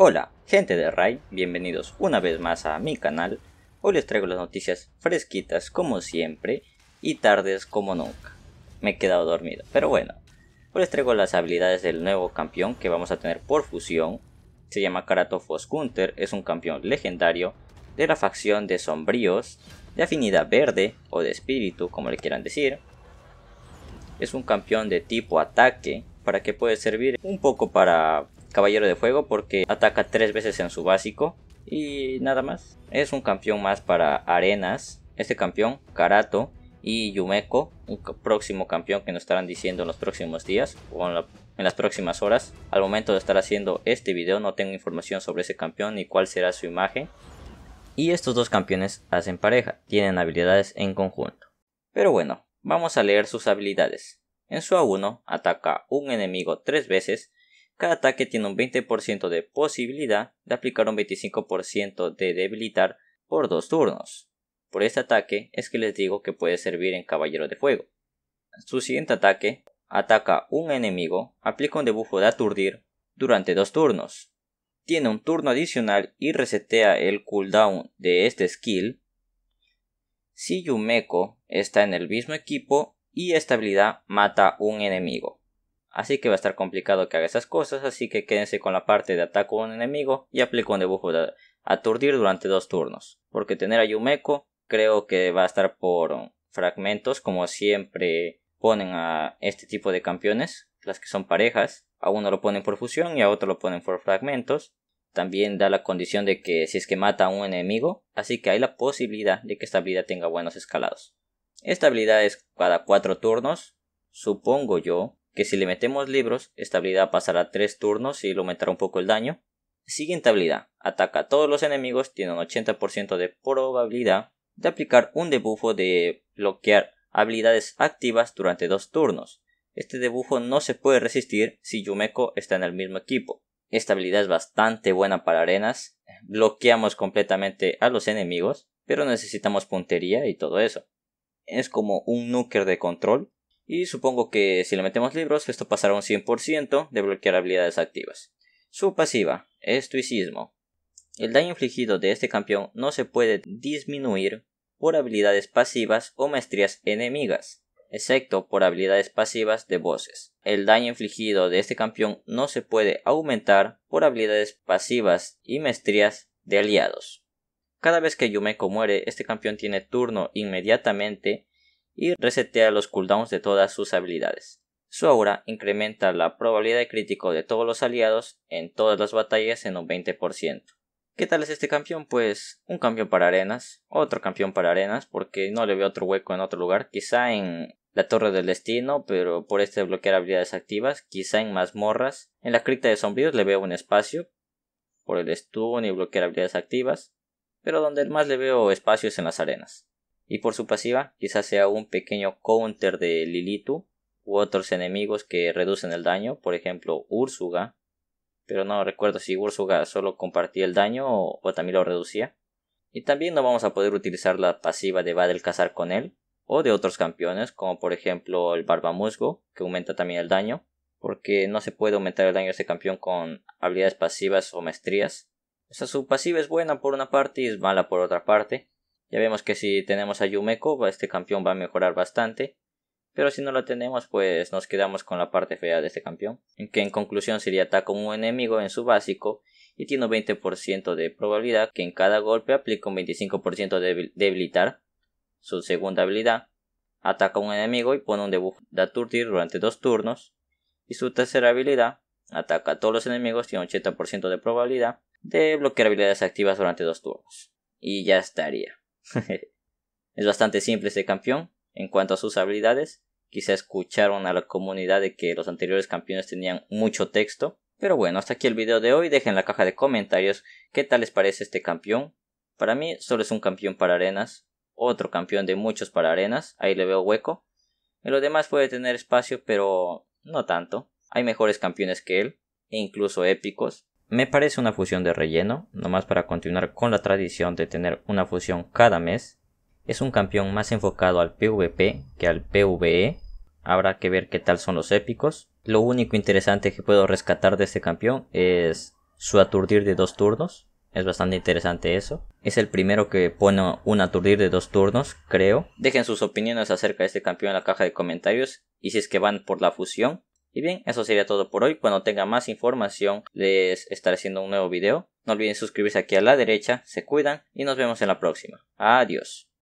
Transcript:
Hola, gente de Rai, bienvenidos una vez más a mi canal. Hoy les traigo las noticias fresquitas como siempre y tardes como nunca. Me he quedado dormido, pero bueno. Hoy les traigo las habilidades del nuevo campeón que vamos a tener por fusión. Se llama Karato Foskunter, es un campeón legendario de la facción de sombríos, de afinidad verde o de espíritu, como le quieran decir. Es un campeón de tipo ataque, para que puede servir un poco para caballero de fuego porque ataca tres veces en su básico y nada más. Es un campeón más para arenas. Este campeón, Karato y Yumeko, un próximo campeón que nos estarán diciendo en los próximos días o en, las próximas horas. Al momento de estar haciendo este video no tengo información sobre ese campeón ni cuál será su imagen. Y estos dos campeones hacen pareja, tienen habilidades en conjunto. Pero bueno, vamos a leer sus habilidades. En su A1 ataca un enemigo tres veces cada ataque tiene un 20% de posibilidad de aplicar un 25% de debilitar por dos turnos. Por este ataque es que les digo que puede servir en Caballero de Fuego. Su siguiente ataque ataca un enemigo, aplica un dibujo de aturdir durante dos turnos. Tiene un turno adicional y resetea el cooldown de este skill. Si Yumeko está en el mismo equipo y esta habilidad mata un enemigo. Así que va a estar complicado que haga esas cosas, así que quédense con la parte de ataco a un enemigo y aplico un dibujo de aturdir durante dos turnos. Porque tener a Yumeko creo que va a estar por fragmentos, como siempre ponen a este tipo de campeones, las que son parejas. A uno lo ponen por fusión y a otro lo ponen por fragmentos. También da la condición de que si es que mata a un enemigo, así que hay la posibilidad de que esta habilidad tenga buenos escalados. Esta habilidad es cada cuatro turnos, supongo yo, que si le metemos libros, esta habilidad pasará 3 turnos y le aumentará un poco el daño. Siguiente habilidad, ataca a todos los enemigos, tiene un 80% de probabilidad de aplicar un debuffo de bloquear habilidades activas durante dos turnos. Este debuffo no se puede resistir si Yumeko está en el mismo equipo. Esta habilidad es bastante buena para arenas, bloqueamos completamente a los enemigos, pero necesitamos puntería y todo eso. Es como un nuker de control, y supongo que si le metemos libros, esto pasará un 100% de bloquear habilidades activas. Su pasiva, estoicismo. El daño infligido de este campeón no se puede disminuir por habilidades pasivas o maestrías enemigas, excepto por habilidades pasivas de voces. El daño infligido de este campeón no se puede aumentar por habilidades pasivas y maestrías de aliados. Cada vez que Yumeko muere, este campeón tiene turno inmediatamente y resetea los cooldowns de todas sus habilidades. Su aura incrementa la probabilidad de crítico de todos los aliados en todas las batallas en un 20%. ¿Qué tal es este campeón? Pues un campeón para arenas, otro campeón para arenas, porque no le veo otro hueco en otro lugar, quizá en la Torre del Destino, pero por este bloquear habilidades activas, quizá en mazmorras, en la cripta de sombríos le veo un espacio, por el estuvo ni bloquear habilidades activas, pero donde más le veo espacios en las arenas. Y por su pasiva, quizás sea un pequeño counter de Lilitu u otros enemigos que reducen el daño, por ejemplo Ursuga. Pero no recuerdo si Ursuga solo compartía el daño o, también lo reducía. Y también no vamos a poder utilizar la pasiva de Badel cazar con él, o de otros campeones, como por ejemplo el Barbamusgo, que aumenta también el daño, porque no se puede aumentar el daño de este campeón con habilidades pasivas o maestrías. O sea, su pasiva es buena por una parte y es mala por otra parte, ya vemos que si tenemos a Yumeko, este campeón va a mejorar bastante. Pero si no lo tenemos, pues nos quedamos con la parte fea de este campeón. Que en conclusión sería ataca a un enemigo en su básico y tiene un 20% de probabilidad que en cada golpe aplique un 25% de debilitar. Su segunda habilidad, ataca a un enemigo y pone un debuff de aturdir durante dos turnos. Y su tercera habilidad, ataca a todos los enemigos, tiene un 80% de probabilidad de bloquear habilidades activas durante dos turnos. Y ya estaría. es bastante simple este campeón en cuanto a sus habilidades. Quizá escucharon a la comunidad de que los anteriores campeones tenían mucho texto. Pero bueno, hasta aquí el video de hoy. Dejen en la caja de comentarios qué tal les parece este campeón. Para mí solo es un campeón para arenas. Otro campeón de muchos para arenas. Ahí le veo hueco. En lo demás puede tener espacio, pero no tanto. Hay mejores campeones que él. E incluso épicos. Me parece una fusión de relleno, nomás para continuar con la tradición de tener una fusión cada mes. Es un campeón más enfocado al PvP que al PvE. Habrá que ver qué tal son los épicos. Lo único interesante que puedo rescatar de este campeón es su aturdir de dos turnos. Es bastante interesante eso. Es el primero que pone un aturdir de dos turnos, creo. Dejen sus opiniones acerca de este campeón en la caja de comentarios. Y si es que van por la fusión, y bien, eso sería todo por hoy. Cuando tenga más información les estaré haciendo un nuevo video. No olviden suscribirse aquí a la derecha, se cuidan y nos vemos en la próxima. Adiós.